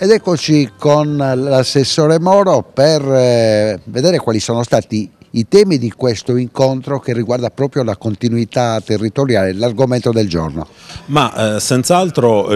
Ed eccoci con l'assessore Moro per eh, vedere quali sono stati i temi di questo incontro che riguarda proprio la continuità territoriale, l'argomento del giorno. Ma eh, senz'altro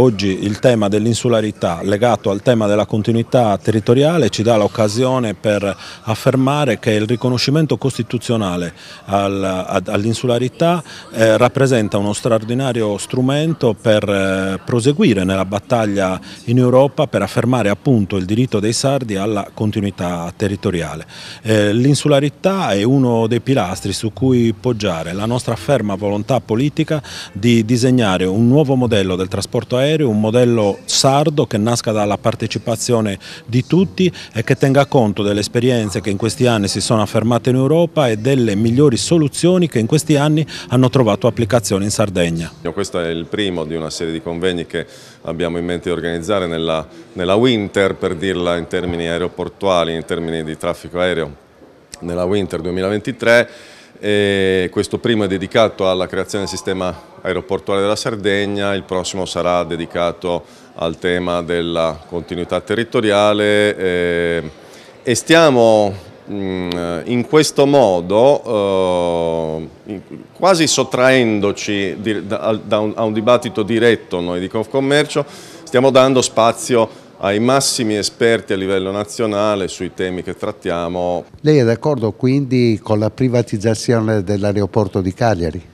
oggi il tema dell'insularità legato al tema della continuità territoriale ci dà l'occasione per affermare che il riconoscimento costituzionale al, all'insularità eh, rappresenta uno straordinario strumento per eh, proseguire nella battaglia in Europa Coppa per affermare appunto il diritto dei sardi alla continuità territoriale. Eh, l'insularità è uno dei pilastri su cui poggiare la nostra ferma volontà politica di disegnare un nuovo modello del trasporto aereo, un modello sardo che nasca dalla partecipazione di tutti e che tenga conto delle esperienze che in questi anni si sono affermate in Europa e delle migliori soluzioni che in questi anni hanno trovato applicazione in Sardegna. Questo è il primo di una serie di convegni che abbiamo in mente di organizzare nella nella, winter, per dirla in termini aeroportuali, in termini di traffico aereo, nella winter 2023. E questo primo è dedicato alla creazione del sistema aeroportuale della Sardegna, il prossimo sarà dedicato al tema della continuità territoriale e, eh, e stiamo mm, in questo modo eh, quasi sottraendoci a un dibattito diretto noi di Confcommercio Stiamo dando spazio ai massimi esperti a livello nazionale sui temi che trattiamo. Lei è d'accordo quindi con la privatizzazione dell'aeroporto di Cagliari?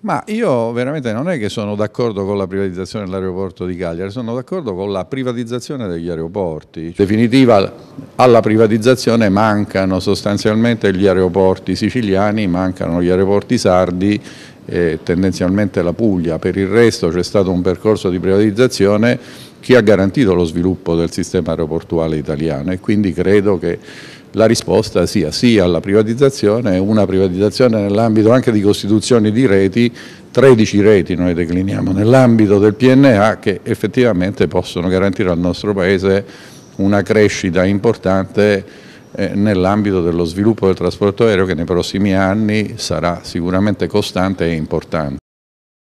Ma io veramente non è che sono d'accordo con la privatizzazione dell'aeroporto di Cagliari, sono d'accordo con la privatizzazione degli aeroporti. In Definitiva alla privatizzazione mancano sostanzialmente gli aeroporti siciliani, mancano gli aeroporti sardi e tendenzialmente la Puglia. Per il resto c'è stato un percorso di privatizzazione che ha garantito lo sviluppo del sistema aeroportuale italiano e quindi credo che la risposta sia sì alla privatizzazione, una privatizzazione nell'ambito anche di costituzioni di reti, 13 reti noi decliniamo nell'ambito del PNA che effettivamente possono garantire al nostro Paese una crescita importante eh, nell'ambito dello sviluppo del trasporto aereo che nei prossimi anni sarà sicuramente costante e importante.